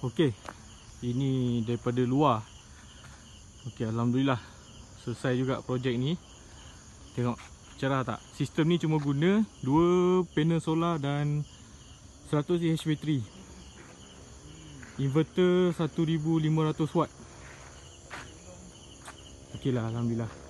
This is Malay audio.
Okey. Ini daripada luar. Okey, alhamdulillah selesai juga projek ni. Tengok cerah tak? Sistem ni cuma guna dua panel solar dan 100 HP3. Inverter 1500 watt. Okeylah alhamdulillah.